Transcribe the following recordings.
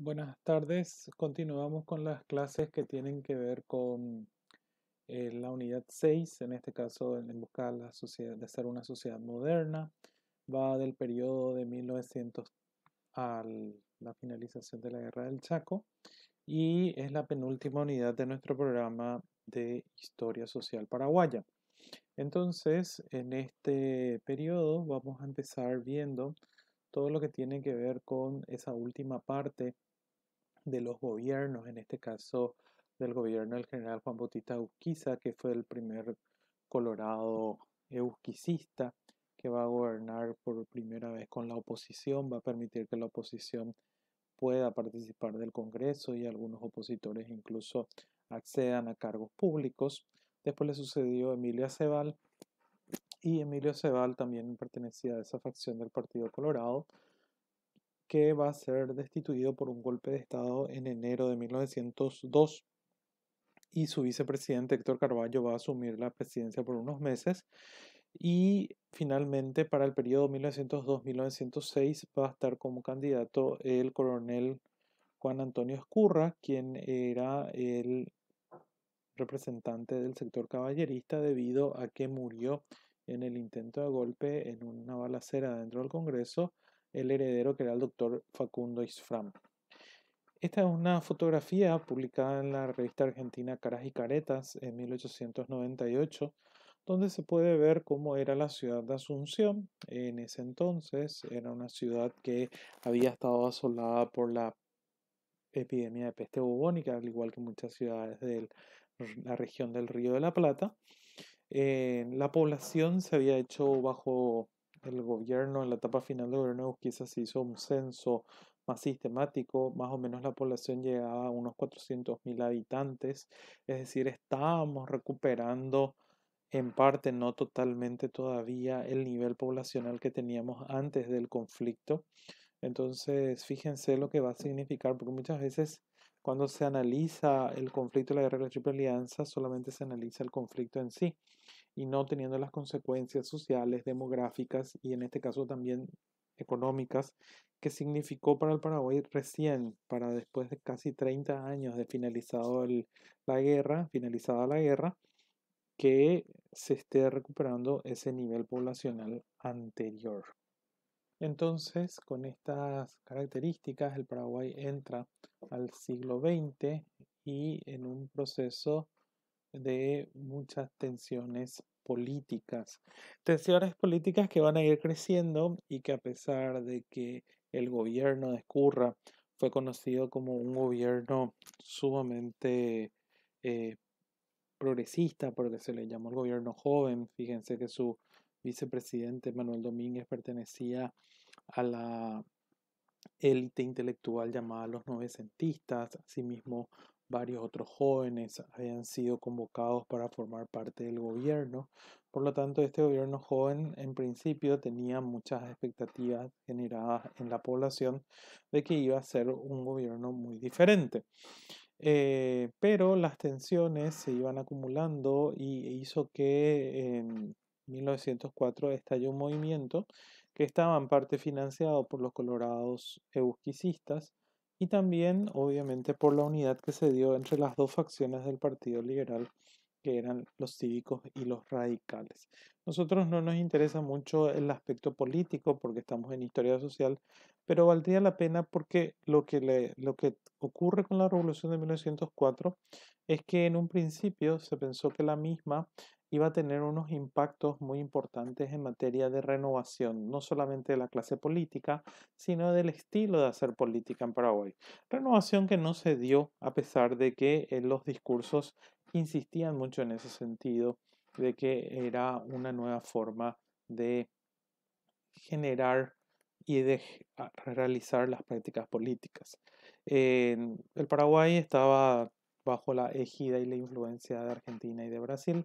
Buenas tardes. Continuamos con las clases que tienen que ver con eh, la unidad 6, en este caso en buscar la sociedad, de ser una sociedad moderna. Va del periodo de 1900 a la finalización de la Guerra del Chaco y es la penúltima unidad de nuestro programa de Historia Social Paraguaya. Entonces, en este periodo vamos a empezar viendo todo lo que tiene que ver con esa última parte de los gobiernos, en este caso del gobierno del general Juan Bautista Euskiza, que fue el primer colorado euskisista que va a gobernar por primera vez con la oposición, va a permitir que la oposición pueda participar del Congreso y algunos opositores incluso accedan a cargos públicos. Después le sucedió Emilio Aceval y Emilio Aceval también pertenecía a esa facción del Partido Colorado que va a ser destituido por un golpe de Estado en enero de 1902 y su vicepresidente Héctor Carballo va a asumir la presidencia por unos meses. Y finalmente, para el periodo 1902-1906, va a estar como candidato el coronel Juan Antonio Escurra, quien era el representante del sector caballerista debido a que murió en el intento de golpe en una balacera dentro del Congreso el heredero que era el doctor Facundo Isfram. Esta es una fotografía publicada en la revista argentina Caras y Caretas en 1898, donde se puede ver cómo era la ciudad de Asunción. En ese entonces era una ciudad que había estado asolada por la epidemia de peste bubónica, al igual que muchas ciudades de la región del Río de la Plata. la población se había hecho bajo el gobierno en la etapa final de gobierno quizás se hizo un censo más sistemático, más o menos la población llegaba a unos 400.000 habitantes, es decir, estábamos recuperando en parte, no totalmente todavía, el nivel poblacional que teníamos antes del conflicto. Entonces, fíjense lo que va a significar, porque muchas veces cuando se analiza el conflicto de la guerra de la Triple Alianza, solamente se analiza el conflicto en sí y no teniendo las consecuencias sociales, demográficas y en este caso también económicas que significó para el Paraguay recién, para después de casi 30 años de finalizado la guerra, finalizada la guerra, que se esté recuperando ese nivel poblacional anterior. Entonces, con estas características, el Paraguay entra al siglo XX y en un proceso de muchas tensiones políticas. Tensiones políticas que van a ir creciendo y que a pesar de que el gobierno de Escurra fue conocido como un gobierno sumamente eh, progresista, porque se le llamó el gobierno joven. Fíjense que su vicepresidente Manuel Domínguez pertenecía a la élite intelectual llamada los novecentistas. Asimismo, varios otros jóvenes habían sido convocados para formar parte del gobierno. Por lo tanto, este gobierno joven en principio tenía muchas expectativas generadas en la población de que iba a ser un gobierno muy diferente. Eh, pero las tensiones se iban acumulando y hizo que en 1904 estalló un movimiento que estaba en parte financiado por los colorados euskicistas y también obviamente por la unidad que se dio entre las dos facciones del Partido Liberal, que eran los cívicos y los radicales. Nosotros no nos interesa mucho el aspecto político porque estamos en historia social, pero valdría la pena porque lo que, lo que ocurre con la revolución de 1904 es que en un principio se pensó que la misma iba a tener unos impactos muy importantes en materia de renovación, no solamente de la clase política, sino del estilo de hacer política en Paraguay. Renovación que no se dio a pesar de que en eh, los discursos insistían mucho en ese sentido, de que era una nueva forma de generar y de realizar las prácticas políticas. el Paraguay estaba bajo la ejida y la influencia de Argentina y de Brasil,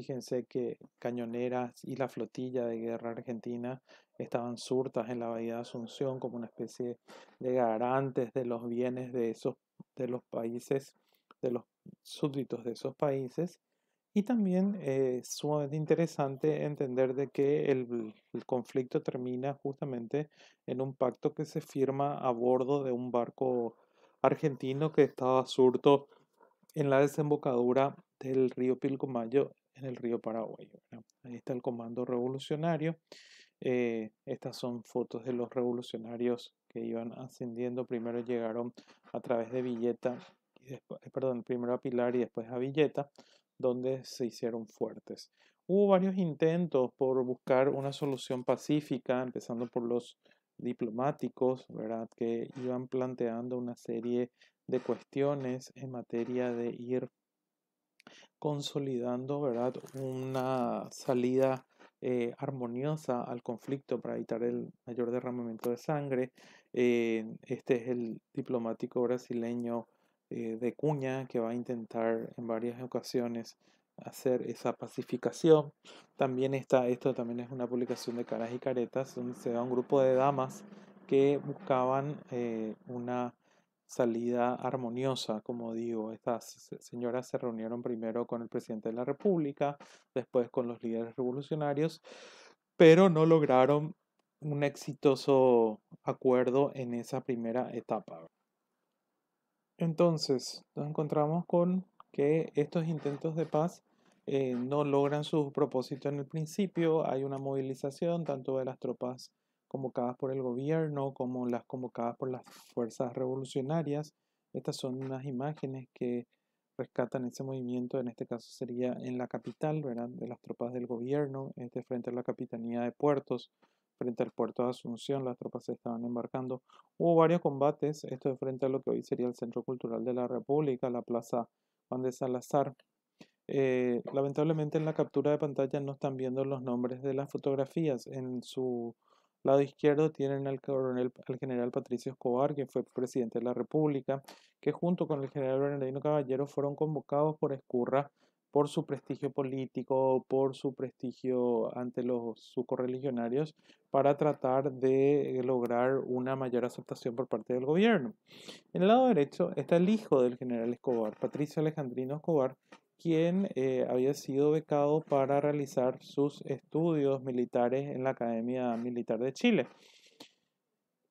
Fíjense que cañoneras y la flotilla de guerra argentina estaban surtas en la bahía de Asunción como una especie de garantes de los bienes de esos de los países, de los súbditos de esos países. Y también es eh, interesante entender de que el, el, conflicto termina justamente en un pacto que se firma a bordo de un barco argentino que estaba surto en la desembocadura del río Pilcomayo el río Paraguay. Ahí está el comando revolucionario. Eh, estas son fotos de los revolucionarios que iban ascendiendo. Primero llegaron a través de Villeta, eh, perdón, primero a Pilar y después a Villeta, donde se hicieron fuertes. Hubo varios intentos por buscar una solución pacífica, empezando por los diplomáticos, ¿verdad? Que iban planteando una serie de cuestiones en materia de ir consolidando ¿verdad? una salida eh, armoniosa al conflicto para evitar el mayor derramamiento de sangre. Eh, este es el diplomático brasileño eh, de Cuña que va a intentar en varias ocasiones hacer esa pacificación. También está, esto también es una publicación de Caras y Caretas, donde se da un grupo de damas que buscaban una salida armoniosa, como digo. Estas señoras se reunieron primero con el presidente de la República, después con los líderes revolucionarios, pero no lograron un exitoso acuerdo en esa primera etapa. Entonces, nos encontramos con que estos intentos de paz eh, no logran su propósito en el principio. Hay una movilización tanto de las tropas convocadas por el gobierno, como las convocadas por las fuerzas revolucionarias. Estas son unas imágenes que rescatan ese movimiento, en este caso sería en la capital, ¿verdad? De las tropas del gobierno, este frente a la capitanía de puertos, frente al puerto de Asunción, las tropas se estaban embarcando. Hubo varios combates, esto es frente a lo que hoy sería el Centro Cultural de la República, la Plaza Juan de Salazar. Eh, lamentablemente en la captura de pantalla no están viendo los nombres de las fotografías. En su Lado izquierdo tienen al, general Patricio Escobar, quien fue presidente de la República, que junto con el general Bernardino Caballero fueron convocados por Escurra por su prestigio político, por su prestigio ante los, sus correligionarios, para tratar de eh, lograr una mayor aceptación por parte del gobierno. En el lado derecho está el hijo del general Escobar, Patricio Alejandrino Escobar, quien eh, había sido becado para realizar sus estudios militares en la Academia Militar de Chile.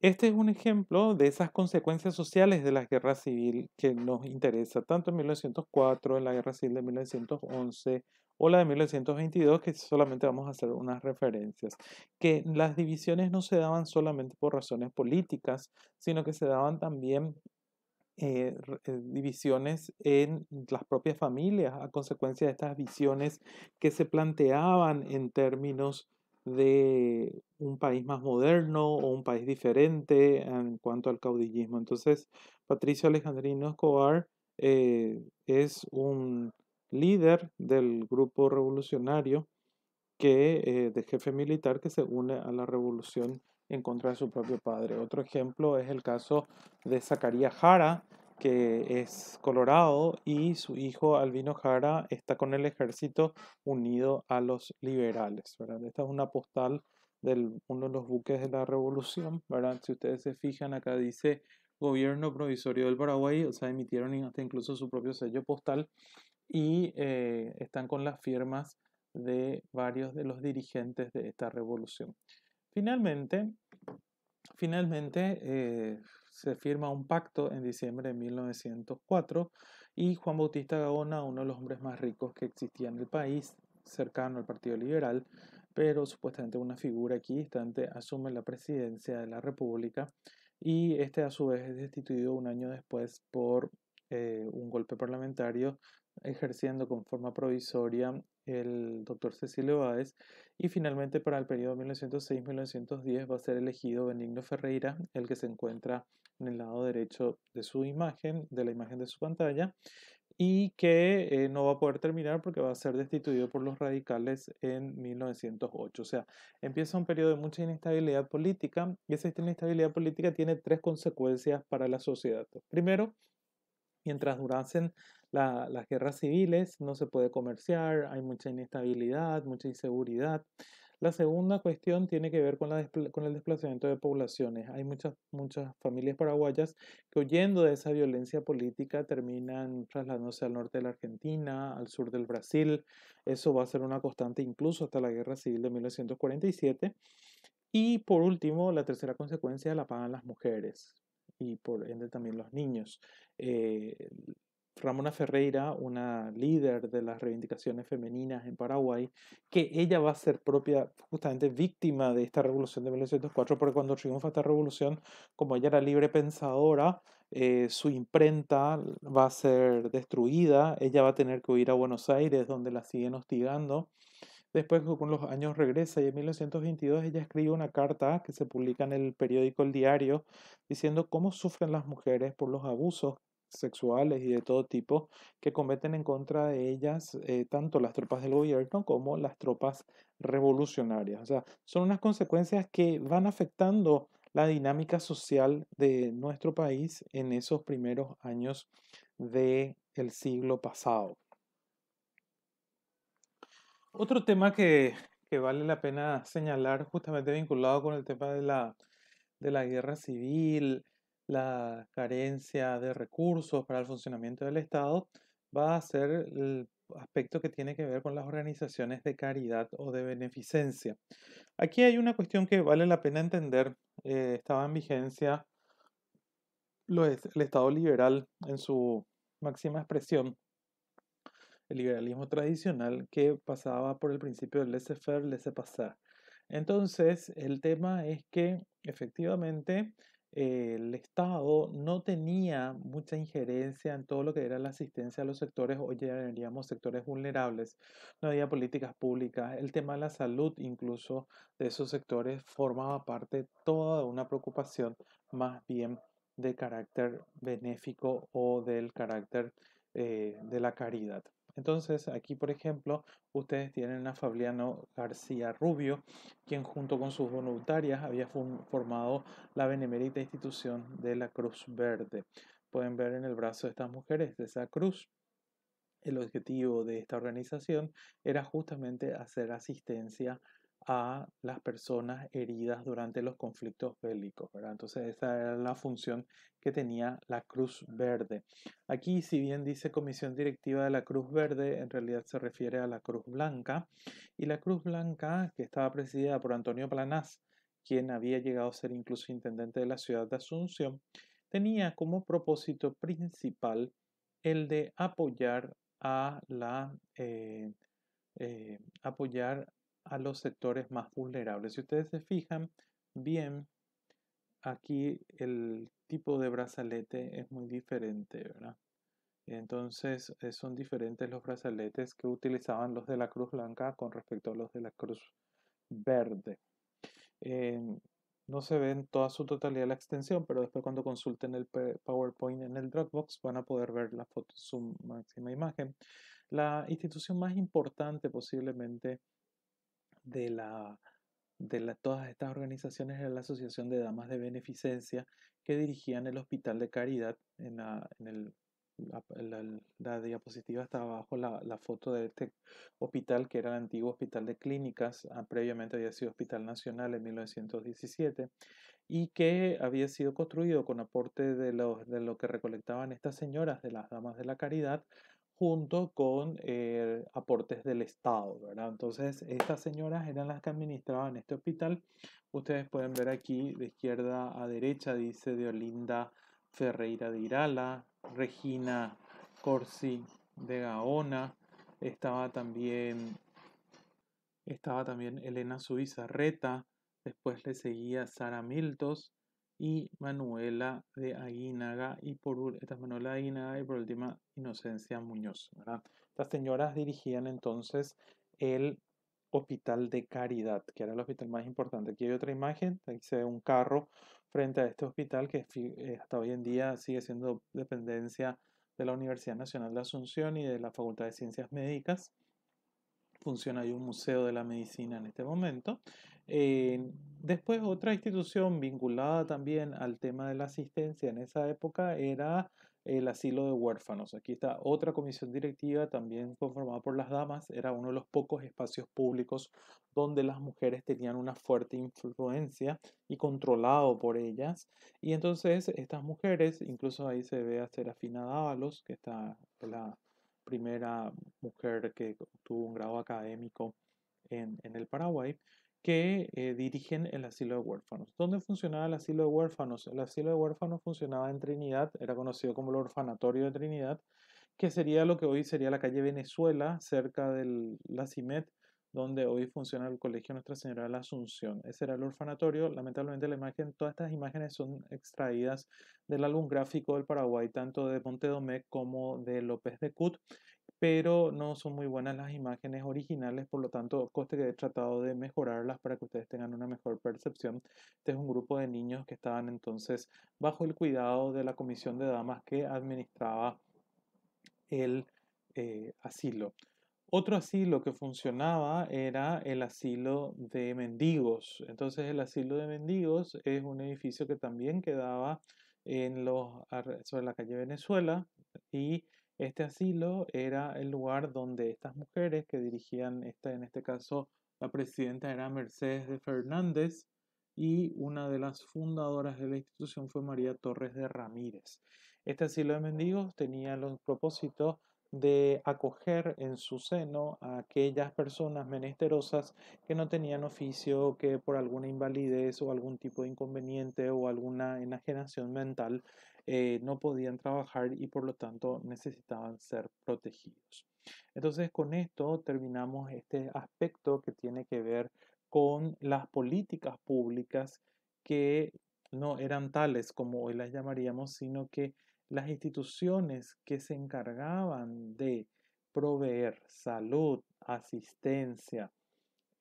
Este es un ejemplo de esas consecuencias sociales de la guerra civil que nos interesa, tanto en 1904, en la guerra civil de 1911 o la de 1922, que solamente vamos a hacer unas referencias, que las divisiones no se daban solamente por razones políticas, sino que se daban también eh, eh, divisiones en las propias familias a consecuencia de estas visiones que se planteaban en términos de un país más moderno o un país diferente en cuanto al caudillismo. Entonces, Patricio Alejandrino Escobar eh, es un líder del grupo revolucionario que, de jefe militar que se une a la revolución en contra de su propio padre. Otro ejemplo es el caso de Zacarías Jara, que es colorado y su hijo Albino Jara está con el ejército unido a los liberales. Esta es una postal de uno de los buques de la revolución. ¿verdad? Si ustedes se fijan, acá dice gobierno provisorio del Paraguay, o sea, emitieron hasta incluso su propio sello postal y eh, están con las firmas de varios de los dirigentes de esta revolución. Finalmente, finalmente eh, se firma un pacto en diciembre de 1904 y Juan Bautista Gaona, uno de los hombres más ricos que existía en el país, cercano al Partido Liberal, pero supuestamente una figura aquí distante, asume la presidencia de la República y este a su vez es destituido un año después por eh, un golpe parlamentario, ejerciendo con forma provisoria el doctor Cecilio Báez y finalmente para el periodo 1906-1910 va a ser elegido Benigno Ferreira, el que se encuentra en el lado derecho de su imagen, de la imagen de su pantalla y que eh, no va a poder terminar porque va a ser destituido por los radicales en 1908. O sea, empieza un periodo de mucha inestabilidad política y esa inestabilidad política tiene tres consecuencias para la sociedad. Primero, mientras durasen las guerras civiles, no se puede comerciar, hay mucha inestabilidad, mucha inseguridad. La segunda cuestión tiene que ver con, el desplazamiento de poblaciones. Hay muchas, muchas familias paraguayas que huyendo de esa violencia política terminan trasladándose al norte de la Argentina, al sur del Brasil. Eso va a ser una constante incluso hasta la Guerra Civil de 1947. Y por último, la tercera consecuencia la pagan las mujeres y por ende también los niños. Eh, Ramona Ferreira, una líder de las reivindicaciones femeninas en Paraguay, que ella va a ser propia, justamente víctima de esta revolución de 1904, porque cuando triunfa esta revolución, como ella era libre pensadora, eh, su imprenta va a ser destruida, ella va a tener que huir a Buenos Aires, donde la siguen hostigando. Después, con los años, regresa y en 1922 ella escribe una carta que se publica en el periódico El Diario diciendo cómo sufren las mujeres por los abusos sexuales y de todo tipo que cometen en contra de ellas eh, tanto las tropas del gobierno como las tropas revolucionarias. O sea, son unas consecuencias que van afectando la dinámica social de nuestro país en esos primeros años del el siglo pasado. Otro tema que, vale la pena señalar, justamente vinculado con el tema de la, de la guerra civil, la carencia de recursos para el funcionamiento del Estado, va a ser el aspecto que tiene que ver con las organizaciones de caridad o de beneficencia. Aquí hay una cuestión que vale la pena entender. Eh, estaba en vigencia el Estado liberal en su máxima expresión el liberalismo tradicional que pasaba por el principio de laissez-faire, laissez-passer. Entonces, el tema es que efectivamente el Estado no tenía mucha injerencia en todo lo que era la asistencia a los sectores, hoy llamaríamos sectores vulnerables. No había políticas públicas. El tema de la salud, incluso de esos sectores, formaba parte toda una preocupación más bien de carácter benéfico o del carácter eh, de la caridad. Entonces aquí, por ejemplo, ustedes tienen a Fabiano García Rubio, quien junto con sus voluntarias había formado la benemérita institución de la Cruz Verde. Pueden ver en el brazo de estas mujeres de esa cruz. El objetivo de esta organización era justamente hacer asistencia a las personas heridas durante los conflictos bélicos, Entonces esa era la función que tenía la Cruz Verde. Aquí, si bien dice Comisión Directiva de la Cruz Verde, en realidad se refiere a la Cruz Blanca. Y la Cruz Blanca, que estaba presidida por Antonio Planas, quien había llegado a ser incluso intendente de la ciudad de Asunción, tenía como propósito principal el de apoyar a la... Eh, eh, apoyar a los sectores más vulnerables. Si ustedes se fijan bien, aquí el tipo de brazalete es muy diferente, ¿verdad? Entonces eh, son diferentes los brazaletes que utilizaban los de la Cruz Blanca con respecto a los de la Cruz Verde. Em, no se ve en toda su totalidad la extensión, pero después cuando consulten el PowerPoint en el Dropbox van a poder ver la foto en su máxima imagen. La institución más importante posiblemente de, la, de todas estas organizaciones era la Asociación de Damas de Beneficencia que dirigían el Hospital de Caridad. En la, en el, la, diapositiva está abajo la, foto de este hospital que era el antiguo Hospital de Clínicas, ah, previamente había sido Hospital Nacional en 1917 y que había sido construido con aporte de, de lo que recolectaban estas señoras de las Damas de la Caridad junto con eh, aportes del Estado, Entonces, estas señoras eran las que administraban este hospital. Ustedes pueden ver aquí de izquierda a derecha, dice Deolinda Ferreira de Irala, Regina Corsi de Gaona, estaba también, estaba también Elena Suiza Reta, después le seguía Sara Miltos, y Manuela de Aguinaga y por esta Manuela y por última Inocencia Muñoz. Estas señoras dirigían entonces el Hospital de Caridad, que era el hospital más importante. Aquí hay otra imagen, aquí se ve un carro frente a este hospital que eh, hasta hoy en día sigue siendo dependencia de la Universidad Nacional de Asunción y de la Facultad de Ciencias Médicas. Funciona ahí un museo de la medicina en este momento. Eh, después otra institución vinculada también al tema de la asistencia en esa época era el asilo de huérfanos. Aquí está otra comisión directiva también conformada por las damas. Era uno de los pocos espacios públicos donde las mujeres tenían una fuerte influencia y controlado por ellas. Y entonces estas mujeres, incluso ahí se ve a Serafina Dávalos, que está la primera mujer que tuvo un grado académico en el Paraguay, que eh, dirigen el asilo de huérfanos. ¿Dónde funcionaba el asilo de huérfanos? El asilo de huérfanos funcionaba en Trinidad, era conocido como el Orfanatorio de Trinidad, que sería lo que hoy sería la calle Venezuela, cerca de la CIMET, donde hoy funciona el Colegio Nuestra Señora de la Asunción. Ese era el orfanatorio. Lamentablemente la imagen, todas estas imágenes son extraídas del álbum gráfico del Paraguay, tanto de Domé como de López de Cut, pero no son muy buenas las imágenes originales, por lo tanto, coste que he tratado de mejorarlas para que ustedes tengan una mejor percepción. Este es un grupo de niños que estaban entonces bajo el cuidado de la comisión de damas que administraba el eh, asilo. Otro asilo que funcionaba era el asilo de mendigos. Entonces el asilo de mendigos es un edificio que también quedaba en los, sobre la calle Venezuela y este asilo era el lugar donde estas mujeres que dirigían, esta, en este caso la presidenta era Mercedes de Fernández y una de las fundadoras de la institución fue María Torres de Ramírez. Este asilo de mendigos tenía los propósitos de acoger en su seno a aquellas personas menesterosas que no tenían oficio, que por alguna invalidez o algún tipo de inconveniente o alguna enajenación mental eh, no podían trabajar y por lo tanto necesitaban ser protegidos. Entonces con esto terminamos este aspecto que tiene que ver con las políticas públicas que no eran tales como hoy las llamaríamos, sino que las instituciones que se encargaban de proveer salud, asistencia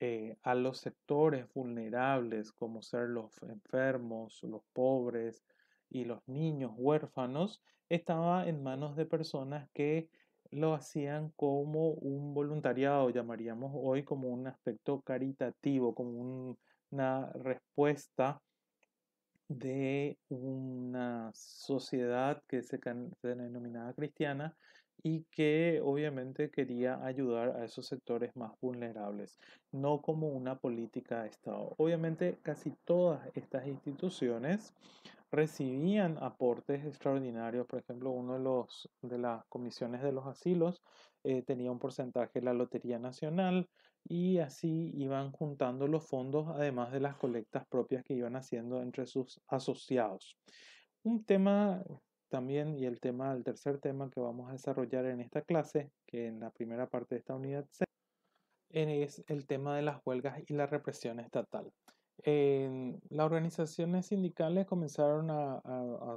eh, a los sectores vulnerables como ser los enfermos, los pobres, y los niños huérfanos estaba en manos de personas que lo hacían como un voluntariado, llamaríamos hoy como un aspecto caritativo, como una respuesta de una sociedad que se, se denominaba cristiana y que obviamente quería ayudar a esos sectores más vulnerables, no como una política de Estado. Obviamente casi todas estas instituciones recibían aportes extraordinarios. Por ejemplo, uno de, los, de las comisiones de los asilos eh, tenía un porcentaje de la Lotería Nacional y así iban juntando los fondos, además de las colectas propias que iban haciendo entre sus asociados. Un tema también y el tema, el tercer tema que vamos a desarrollar en esta clase, que en la primera parte de esta unidad es el tema de las huelgas y la represión estatal las organizaciones sindicales comenzaron a,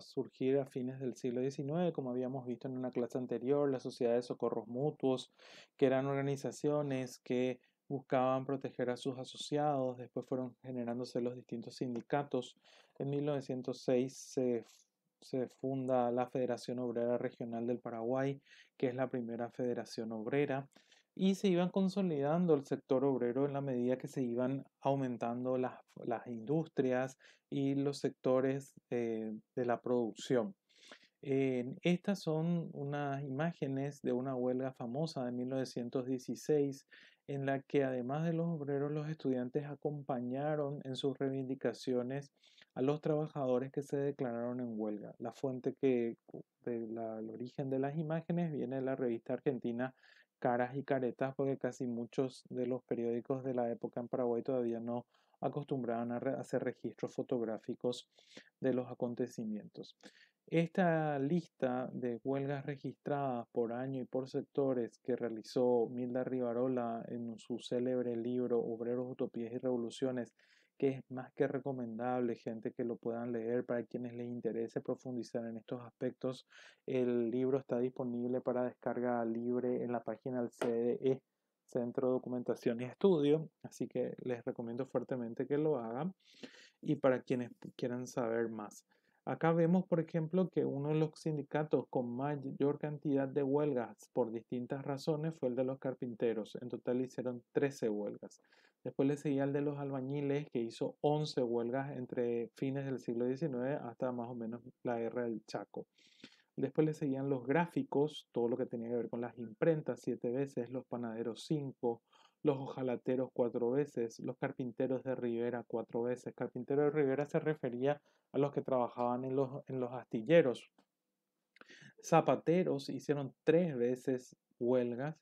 surgir a fines del siglo XIX, como habíamos visto en una clase anterior, las sociedades de socorros mutuos, que eran organizaciones que buscaban proteger a sus asociados, después fueron generándose los distintos sindicatos. En 1906 se funda la Federación Obrera Regional del Paraguay, que es la primera federación obrera y se iban consolidando el sector obrero en la medida que se iban aumentando las, las industrias y los sectores eh, de la producción. estas son unas imágenes de una huelga famosa de 1916 en la que además de los obreros, los estudiantes acompañaron en sus reivindicaciones a los trabajadores que se declararon en huelga. La fuente que de el origen de las imágenes viene de la revista argentina caras y caretas porque casi muchos de los periódicos de la época en Paraguay todavía no acostumbraban a hacer registros fotográficos de los acontecimientos. Esta lista de huelgas registradas por año y por sectores que realizó Milda Rivarola en su célebre libro Obreros, Utopías y Revoluciones que es más que recomendable, gente que lo puedan leer para quienes les interese profundizar en estos aspectos. El libro está disponible para descarga libre en la página del CDE, Centro de Documentación y Estudio, así que les recomiendo fuertemente que lo hagan y para quienes quieran saber más. Acá vemos, por ejemplo, que uno de los sindicatos con mayor cantidad de huelgas por distintas razones fue el de los carpinteros. En total hicieron 13 huelgas. Después le seguía el de los albañiles, que hizo 11 huelgas entre fines del siglo XIX hasta más o menos la guerra del Chaco. Después le seguían los gráficos, todo lo que tenía que ver con las imprentas, siete veces, los panaderos, cinco, los ojalateros, cuatro veces, los carpinteros de Rivera cuatro veces. Carpintero de Rivera se refería a los que trabajaban en los, en los astilleros. Zapateros hicieron tres veces huelgas,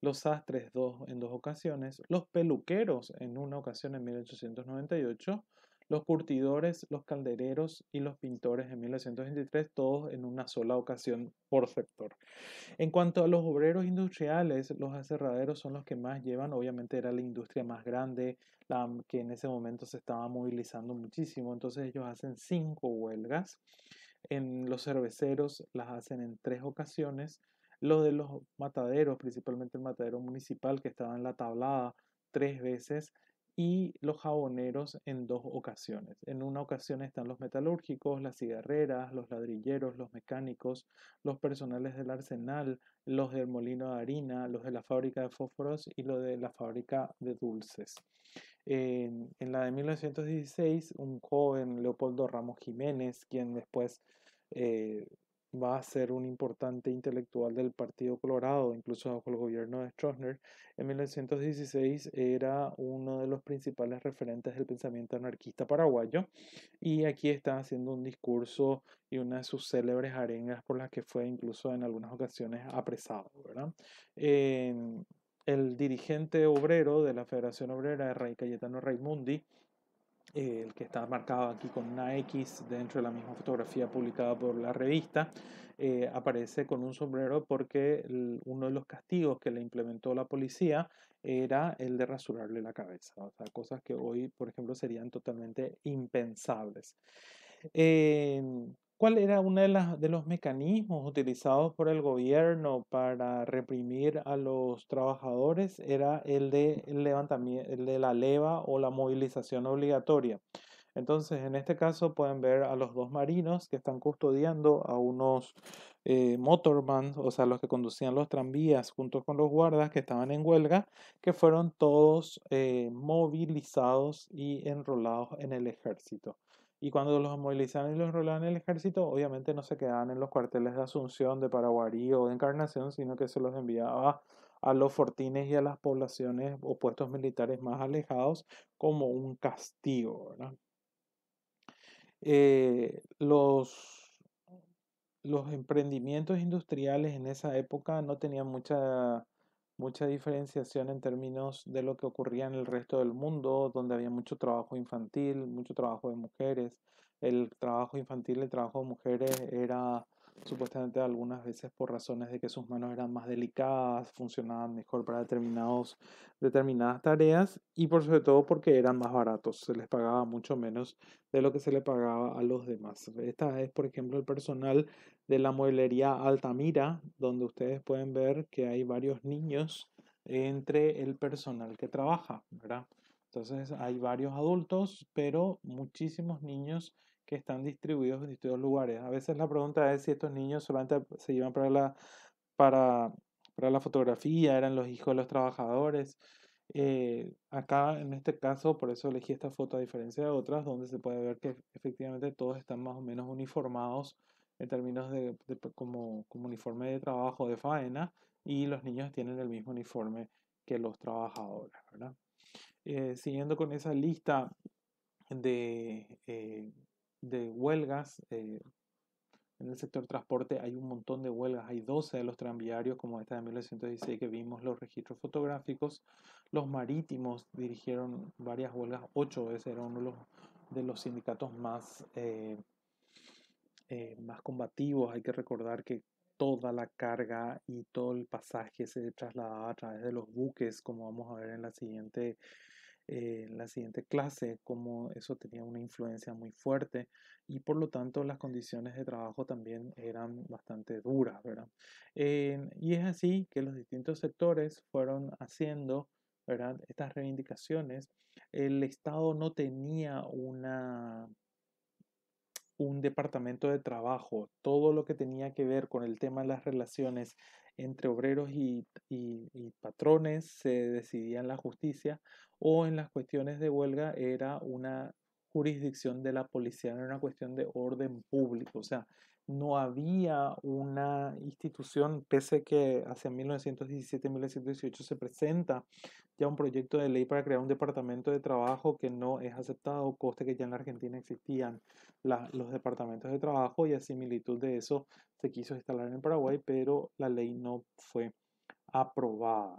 los sastres dos en dos ocasiones, los peluqueros en una ocasión en 1898 los curtidores, los caldereros y los pintores en 1923, todos en una sola ocasión por sector. En cuanto a los obreros industriales, los aserraderos son los que más llevan, obviamente era la industria más grande, la que en ese momento se estaba movilizando muchísimo, entonces ellos hacen cinco huelgas. En los cerveceros las hacen en tres ocasiones. Los de los mataderos, principalmente el matadero municipal que estaba en la tablada tres veces y los jaboneros en dos ocasiones. En una ocasión están los metalúrgicos, las cigarreras, los ladrilleros, los mecánicos, los personales del arsenal, los del molino de harina, los de la fábrica de fósforos y los de la fábrica de dulces. En, la de 1916, un joven Leopoldo Ramos Jiménez, quien después eh, va a ser un importante intelectual del Partido Colorado, incluso bajo el gobierno de Stroessner. En 1916 era uno de los principales referentes del pensamiento anarquista paraguayo y aquí está haciendo un discurso y una de sus célebres arengas por las que fue incluso en algunas ocasiones apresado. el dirigente obrero de la Federación Obrera, Rey Cayetano Raimundi, el que está marcado aquí con una X dentro de la misma fotografía publicada por la revista, eh, aparece con un sombrero porque uno de los castigos que le implementó la policía era el de rasurarle la cabeza, o sea, cosas que hoy, por ejemplo, serían totalmente impensables. Em, cuál era uno de, los mecanismos utilizados por el gobierno para reprimir a los trabajadores era el de, levantamiento, de la leva o la movilización obligatoria. Entonces, en este caso pueden ver a los dos marinos que están custodiando a unos eh, o sea, los que conducían los tranvías junto con los guardas que estaban en huelga, que fueron todos eh, movilizados y enrolados en el ejército. Y cuando los movilizaban y los enrolaban en el ejército, obviamente no se quedaban en los cuarteles de Asunción, de Paraguarí o de Encarnación, sino que se los enviaba a los fortines y a las poblaciones o puestos militares más alejados como un castigo. Eh, los, los emprendimientos industriales en esa época no tenían mucha mucha diferenciación en términos de lo que ocurría en el resto del mundo, donde había mucho trabajo infantil, mucho trabajo de mujeres. El trabajo infantil, el trabajo de mujeres era supuestamente algunas veces por razones de que sus manos eran más delicadas, funcionaban mejor para determinados, determinadas tareas y por sobre todo porque eran más baratos, se les pagaba mucho menos de lo que se le pagaba a los demás. Esta es, por ejemplo, el personal de la mueblería Altamira, donde ustedes pueden ver que hay varios niños entre el personal que trabaja, ¿verdad? Entonces hay varios adultos, pero muchísimos niños que están distribuidos en distintos lugares. A veces la pregunta es si estos niños solamente se iban para la, para, para la fotografía, eran los hijos de los trabajadores. Eh, acá, en este caso, por eso elegí esta foto a diferencia de otras, donde se puede ver que efectivamente todos están más o menos uniformados en términos de, como, uniforme de trabajo de faena y los niños tienen el mismo uniforme que los trabajadores, ¿verdad? Eh, siguiendo con esa lista de, eh, de huelgas. Eh, en el sector transporte hay un montón de huelgas, hay 12 de los tranviarios, como esta de 1916 que vimos los registros fotográficos. Los marítimos dirigieron varias huelgas, 8 veces era uno de los, de los sindicatos más, eh, eh, más combativos. Hay que recordar que toda la carga y todo el pasaje se trasladaba a través de los buques, como vamos a ver en la siguiente eh, la siguiente clase como eso tenía una influencia muy fuerte y por lo tanto las condiciones de trabajo también eran bastante duras, ¿verdad? y es así que los distintos sectores fueron haciendo ¿verdad? estas reivindicaciones. El Estado no tenía una un departamento de trabajo, todo lo que tenía que ver con el tema de las relaciones entre obreros y, y, patrones se decidía en la justicia o en las cuestiones de huelga era una jurisdicción de la policía, era una cuestión de orden público, o sea, no había una institución, pese que hacia 1917-1918 se presenta ya un proyecto de ley para crear un departamento de trabajo que no es aceptado, coste que ya en la Argentina existían los departamentos de trabajo y a similitud de eso se quiso instalar en Paraguay, pero la ley no fue aprobada.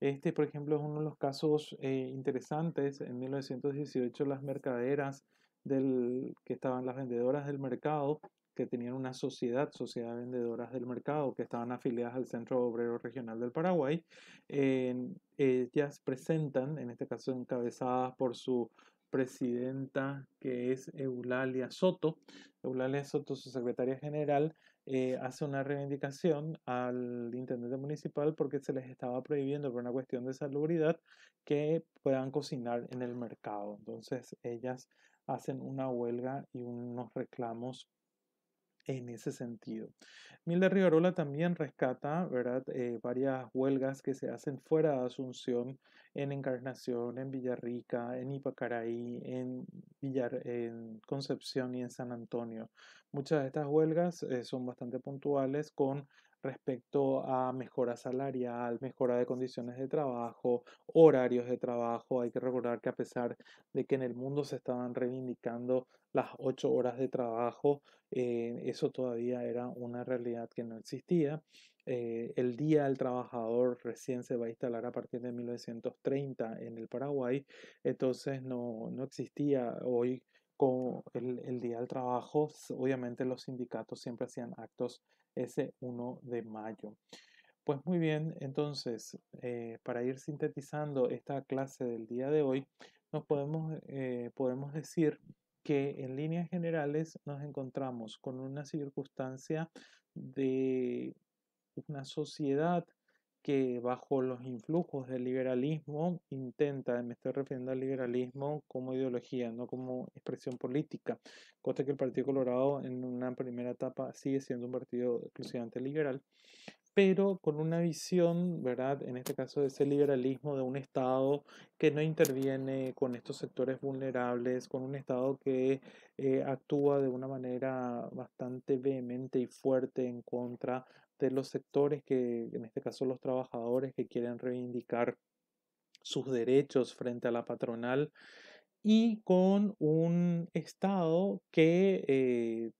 Este, por ejemplo, es uno de los casos eh, interesantes. En 1918 las mercaderas del, que estaban las vendedoras del mercado que tenían una sociedad, Sociedad de Vendedoras del Mercado, que estaban afiliadas al Centro Obrero Regional del Paraguay. ellas presentan, en este caso encabezadas por su presidenta, que es Eulalia Soto. Eulalia Soto, su secretaria general, eh, hace una reivindicación al intendente municipal porque se les estaba prohibiendo por una cuestión de salubridad que puedan cocinar en el mercado. Entonces ellas hacen una huelga y unos reclamos en ese sentido. Milda Rivarola también rescata eh, varias huelgas que se hacen fuera de Asunción, en Encarnación, en Villarrica, en Ipacaraí, en, Villar, en Concepción y en San Antonio. Muchas de estas huelgas eh, son bastante puntuales con respecto a mejora salarial, mejora de condiciones de trabajo, horarios de trabajo. Hay que recordar que a pesar de que en el mundo se estaban reivindicando las ocho horas de trabajo, eh, eso todavía era una realidad que no existía. Eh, el Día del Trabajador recién se va a instalar a partir de 1930 en el Paraguay, entonces no, no existía hoy con el, Día del Trabajo, obviamente los sindicatos siempre hacían actos ese 1 de mayo. Pues muy bien, entonces, eh, para ir sintetizando esta clase del día de hoy, nos podemos, eh, podemos decir que en líneas generales nos encontramos con una circunstancia de una sociedad que bajo los influjos del liberalismo intenta, me estoy refiriendo al liberalismo como ideología, no como expresión política, cosa que el Partido Colorado en una primera etapa sigue siendo un partido exclusivamente liberal, pero con una visión, ¿verdad? En este caso de ese liberalismo, de un Estado que no interviene con estos sectores vulnerables, con un Estado que eh, actúa de una manera bastante vehemente y fuerte en contra de los sectores que, en este caso los trabajadores que quieren reivindicar sus derechos frente a la patronal y con un Estado que eh,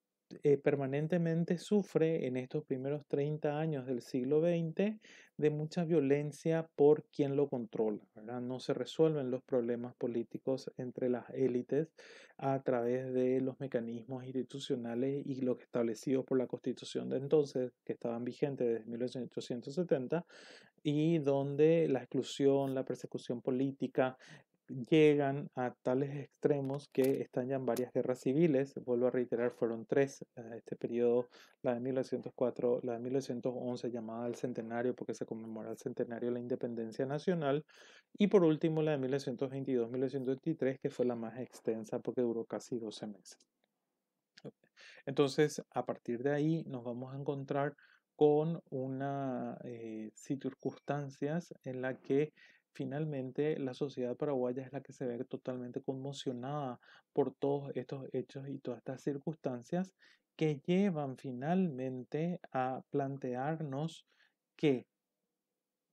eh, permanentemente sufre en estos primeros 30 años del siglo XX de mucha violencia por quien lo controla. No se resuelven los problemas políticos entre las élites a través de los mecanismos institucionales y los establecidos por la Constitución de entonces, que estaban vigentes desde 1870, y donde la exclusión, la persecución política, llegan a tales extremos que estallan varias guerras civiles. Vuelvo a reiterar, fueron tres eh, este periodo, la de 1904, la de 1911 llamada el centenario porque se conmemora el centenario de la independencia nacional y por último la de 1922-1923 que fue la más extensa porque duró casi 12 meses. Entonces, a partir de ahí nos vamos a encontrar con una eh, circunstancias en la que Finalmente, la sociedad paraguaya es la que se ve totalmente conmocionada por todos estos hechos y todas estas circunstancias que llevan finalmente a plantearnos que,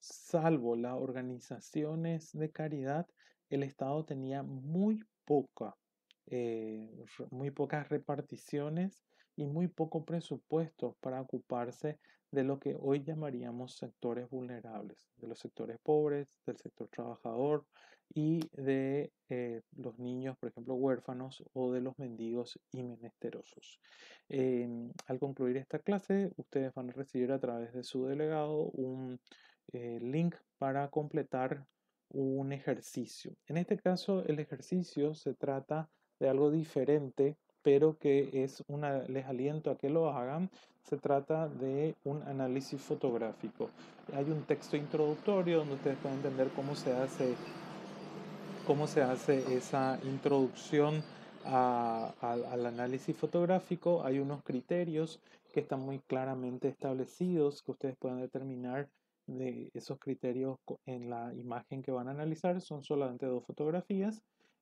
salvo las organizaciones de caridad, el Estado tenía muy poca, eh, muy pocas reparticiones y muy poco presupuesto para ocuparse de lo que hoy llamaríamos sectores vulnerables, de los sectores pobres, del sector trabajador y de eh, los niños, por ejemplo, huérfanos o de los mendigos y menesterosos. Em, al concluir esta clase, ustedes van a recibir a través de su delegado un eh, link para completar un ejercicio. En este caso, el ejercicio se trata de algo diferente pero que es una, les aliento a que lo hagan, se trata de un análisis fotográfico. Hay un texto introductorio donde ustedes pueden entender cómo se hace, cómo se hace esa introducción a, al análisis fotográfico. Hay unos criterios que están muy claramente establecidos, que ustedes pueden determinar de esos criterios en la imagen que van a analizar. Son solamente dos fotografías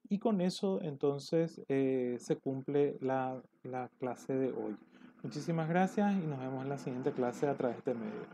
y con eso entonces eh, se cumple la, la clase de hoy. Muchísimas gracias y nos vemos en la siguiente clase a través de este medio.